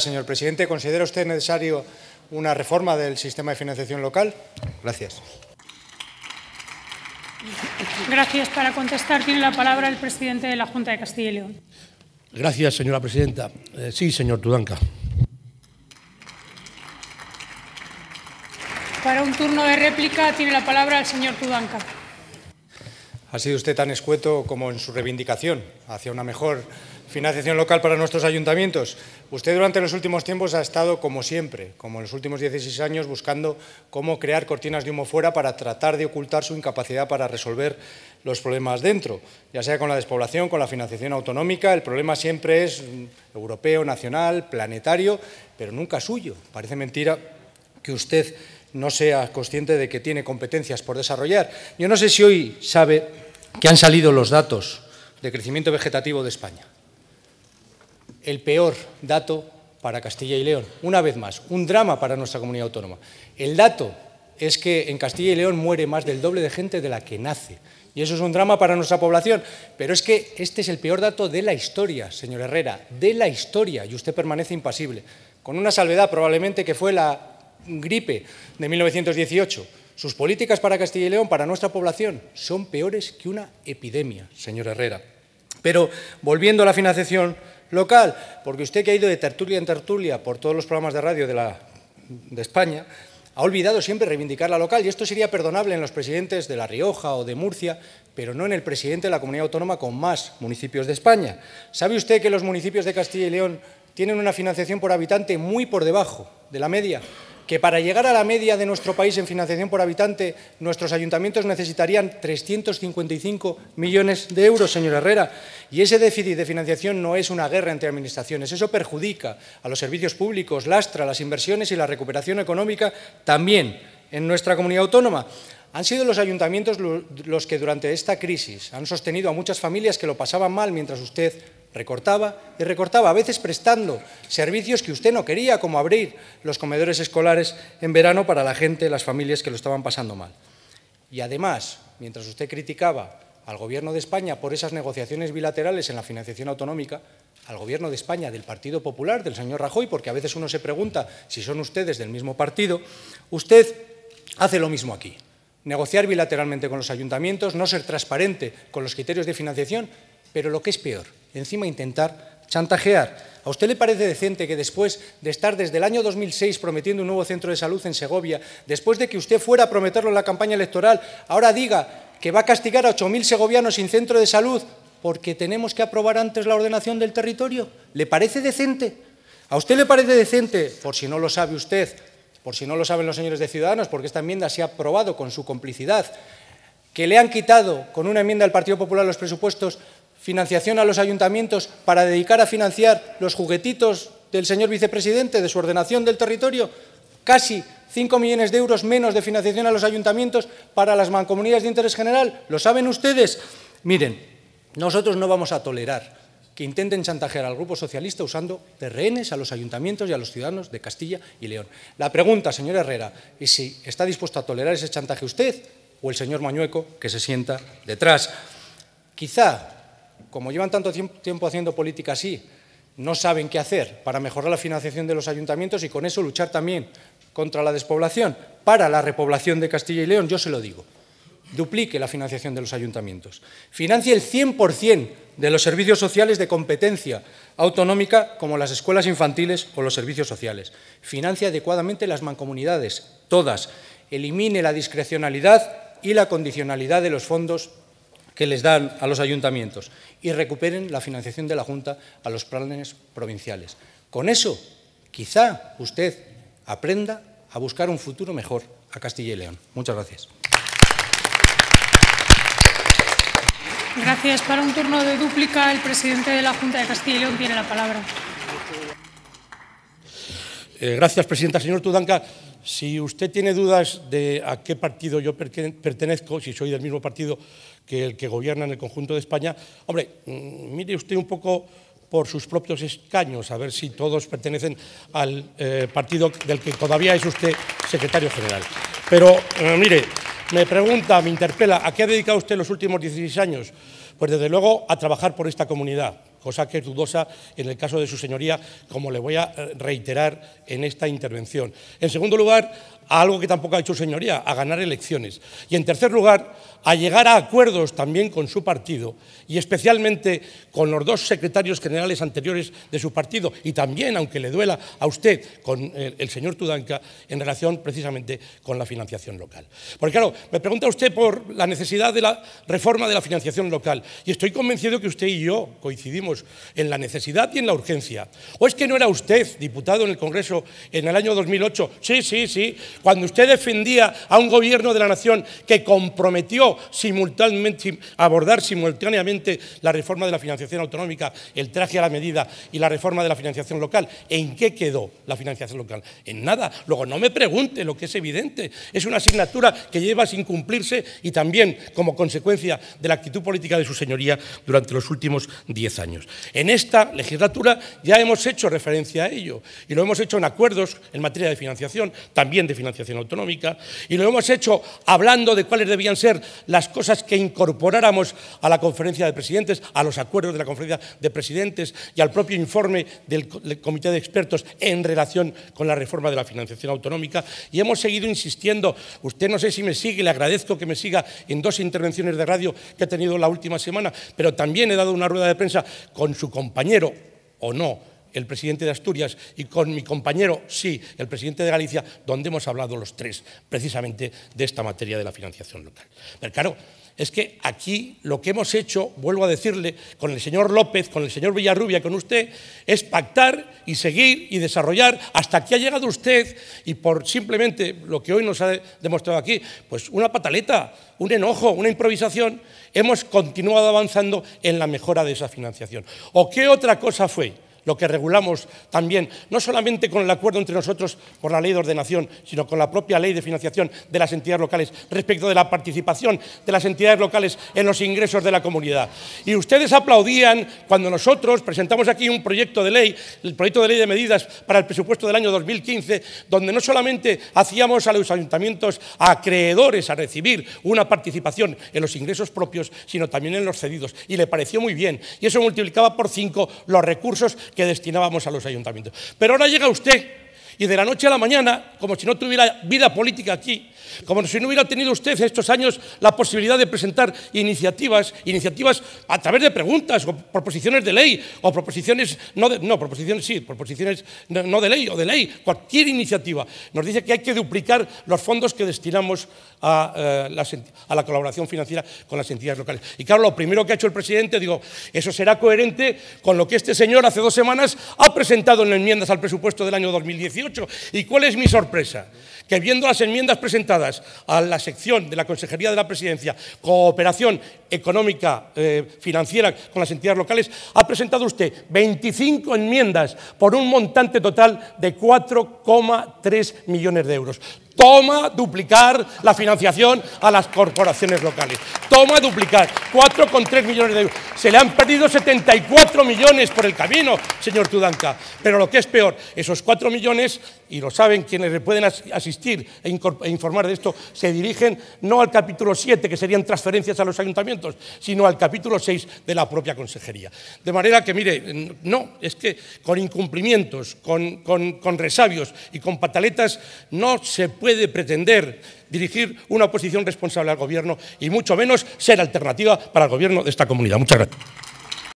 Señor presidente, ¿considera usted necesario una reforma del sistema de financiación local? Gracias. Gracias. Para contestar tiene la palabra el presidente de la Junta de Castilla y León. Gracias, señora presidenta. Eh, sí, señor Tudanca. Para un turno de réplica tiene la palabra el señor Tudanca. Ha sido usted tan escueto como en su reivindicación hacia una mejor financiación local para nuestros ayuntamientos. Usted durante los últimos tiempos ha estado, como siempre, como en los últimos 16 años, buscando cómo crear cortinas de humo fuera para tratar de ocultar su incapacidad para resolver los problemas dentro, ya sea con la despoblación, con la financiación autonómica. El problema siempre es mm, europeo, nacional, planetario, pero nunca suyo. Parece mentira que usted no sea consciente de que tiene competencias por desarrollar. Yo no sé si hoy sabe que han salido los datos de crecimiento vegetativo de España el peor dato para Castilla y León. Una vez más, un drama para nuestra comunidad autónoma. El dato es que en Castilla y León muere más del doble de gente de la que nace. Y eso es un drama para nuestra población. Pero es que este es el peor dato de la historia, señor Herrera, de la historia, y usted permanece impasible. Con una salvedad probablemente que fue la gripe de 1918. Sus políticas para Castilla y León, para nuestra población, son peores que una epidemia, señor Herrera. Pero volviendo a la financiación local, porque usted que ha ido de tertulia en tertulia por todos los programas de radio de, de España, ha olvidado siempre reivindicar la local y esto sería perdonable en los presidentes de La Rioja o de Murcia, pero no en el presidente de la comunidad autónoma con más municipios de España. ¿Sabe usted que los municipios de Castilla y León tienen una financiación por habitante muy por debajo de la media? que para llegar a la media de nuestro país en financiación por habitante, nuestros ayuntamientos necesitarían 355 millones de euros, señor Herrera. Y ese déficit de financiación no es una guerra entre administraciones, eso perjudica a los servicios públicos, lastra las inversiones y la recuperación económica también en nuestra comunidad autónoma. Han sido los ayuntamientos los que durante esta crisis han sostenido a muchas familias que lo pasaban mal mientras usted recortaba y recortaba, a veces prestando servicios que usted no quería, como abrir los comedores escolares en verano para la gente, las familias que lo estaban pasando mal. Y además, mientras usted criticaba al Gobierno de España por esas negociaciones bilaterales en la financiación autonómica, al Gobierno de España del Partido Popular, del señor Rajoy, porque a veces uno se pregunta si son ustedes del mismo partido, usted hace lo mismo aquí negociar bilateralmente con los ayuntamientos, no ser transparente con los criterios de financiación, pero lo que es peor, encima intentar chantajear. ¿A usted le parece decente que después de estar desde el año 2006 prometiendo un nuevo centro de salud en Segovia, después de que usted fuera a prometerlo en la campaña electoral, ahora diga que va a castigar a 8.000 segovianos sin centro de salud porque tenemos que aprobar antes la ordenación del territorio? ¿Le parece decente? ¿A usted le parece decente, por si no lo sabe usted, por si no lo saben los señores de Ciudadanos, porque esta enmienda se ha aprobado con su complicidad, que le han quitado con una enmienda al Partido Popular los presupuestos financiación a los ayuntamientos para dedicar a financiar los juguetitos del señor vicepresidente de su ordenación del territorio, casi 5 millones de euros menos de financiación a los ayuntamientos para las mancomunidades de interés general. ¿Lo saben ustedes? Miren, nosotros no vamos a tolerar que intenten chantajear al Grupo Socialista usando de a los ayuntamientos y a los ciudadanos de Castilla y León. La pregunta, señor Herrera, es si está dispuesto a tolerar ese chantaje usted o el señor Mañueco, que se sienta detrás. Quizá, como llevan tanto tiempo haciendo política así, no saben qué hacer para mejorar la financiación de los ayuntamientos y con eso luchar también contra la despoblación, para la repoblación de Castilla y León, yo se lo digo. Duplique la financiación de los ayuntamientos. Financie el 100% de los servicios sociales de competencia autonómica como las escuelas infantiles o los servicios sociales. Financia adecuadamente las mancomunidades, todas. Elimine la discrecionalidad y la condicionalidad de los fondos que les dan a los ayuntamientos y recuperen la financiación de la Junta a los planes provinciales. Con eso, quizá usted aprenda a buscar un futuro mejor a Castilla y León. Muchas gracias. Gracias. Para un turno de dúplica, el presidente de la Junta de Castilla y León tiene la palabra. Eh, gracias, presidenta. Señor Tudanca, si usted tiene dudas de a qué partido yo pertenezco, si soy del mismo partido que el que gobierna en el conjunto de España, hombre, mm, mire usted un poco por sus propios escaños, a ver si todos pertenecen al eh, partido del que todavía es usted secretario general. Pero eh, mire, me pregunta, me interpela, ¿a qué ha dedicado usted los últimos 16 años? Pues desde luego a trabajar por esta comunidad, cosa que es dudosa en el caso de su señoría, como le voy a eh, reiterar en esta intervención. En segundo lugar, a algo que tampoco ha hecho señoría, a ganar elecciones. Y en tercer lugar, a llegar a acuerdos también con su partido y especialmente con los dos secretarios generales anteriores de su partido y también, aunque le duela a usted, con el, señor Tudanca en relación precisamente con la financiación local. Porque claro, me pregunta usted por la necesidad de la reforma de la financiación local y estoy convencido que usted y yo coincidimos en la necesidad y en la urgencia. ¿O es que no era usted diputado en el Congreso en el año 2008? Sí, sí, sí, cuando usted defendía a un gobierno de la nación que comprometió simultáneamente, abordar simultáneamente la reforma de la financiación autonómica, el traje a la medida y la reforma de la financiación local, ¿en qué quedó la financiación local? En nada. Luego, no me pregunte lo que es evidente. Es una asignatura que lleva sin cumplirse y también como consecuencia de la actitud política de su señoría durante los últimos diez años. En esta legislatura ya hemos hecho referencia a ello y lo hemos hecho en acuerdos en materia de financiación, también de financiación financiación autonómica, y lo hemos hecho hablando de cuáles debían ser las cosas que incorporáramos a la conferencia de presidentes, a los acuerdos de la conferencia de presidentes y al propio informe del comité de expertos en relación con la reforma de la financiación autonómica, y hemos seguido insistiendo, usted no sé si me sigue, le agradezco que me siga en dos intervenciones de radio que he tenido la última semana, pero también he dado una rueda de prensa con su compañero o no, el presidente de Asturias y con mi compañero, sí, el presidente de Galicia, donde hemos hablado los tres precisamente de esta materia de la financiación local. Pero claro, es que aquí lo que hemos hecho, vuelvo a decirle, con el señor López, con el señor Villarrubia, con usted, es pactar y seguir y desarrollar hasta que ha llegado usted y por simplemente lo que hoy nos ha demostrado aquí, pues una pataleta, un enojo, una improvisación, hemos continuado avanzando en la mejora de esa financiación. ¿O qué otra cosa fue? lo que regulamos también, no solamente con el acuerdo entre nosotros por la ley de ordenación, sino con la propia ley de financiación de las entidades locales respecto de la participación de las entidades locales en los ingresos de la comunidad. Y ustedes aplaudían cuando nosotros presentamos aquí un proyecto de ley, el proyecto de ley de medidas para el presupuesto del año 2015, donde no solamente hacíamos a los ayuntamientos acreedores a recibir una participación en los ingresos propios, sino también en los cedidos. Y le pareció muy bien. Y eso multiplicaba por cinco los recursos que que destinábamos a los ayuntamientos. Pero ahora llega usted y de la noche a la mañana, como si no tuviera vida política aquí, como si no hubiera tenido usted estos años la posibilidad de presentar iniciativas, iniciativas a través de preguntas o proposiciones de ley o proposiciones no de, proposiciones sí, proposiciones no de ley o de ley, cualquier iniciativa. Nos dice que hay que duplicar los fondos que destinamos a, eh, a la colaboración financiera con las entidades locales. Y claro, lo primero que ha hecho el presidente, digo, eso será coherente con lo que este señor hace dos semanas ha presentado en enmiendas al presupuesto del año 2018 ¿Y cuál es mi sorpresa? que viendo las enmiendas presentadas a la sección de la Consejería de la Presidencia, cooperación económica, eh, financiera con las entidades locales, ha presentado usted 25 enmiendas por un montante total de 4,3 millones de euros. Toma duplicar la financiación a las corporaciones locales. Toma duplicar 4,3 millones de euros. Se le han perdido 74 millones por el camino, señor Tudanca. Pero lo que es peor, esos 4 millones, y lo saben quienes le pueden asistir, e, e informar de esto se dirigen no al capítulo 7, que serían transferencias a los ayuntamientos, sino al capítulo 6 de la propia consejería. De manera que, mire, no, es que con incumplimientos, con, con resabios y con pataletas no se puede pretender dirigir una oposición responsable al Gobierno y mucho menos ser alternativa para el Gobierno de esta comunidad. Muchas gracias.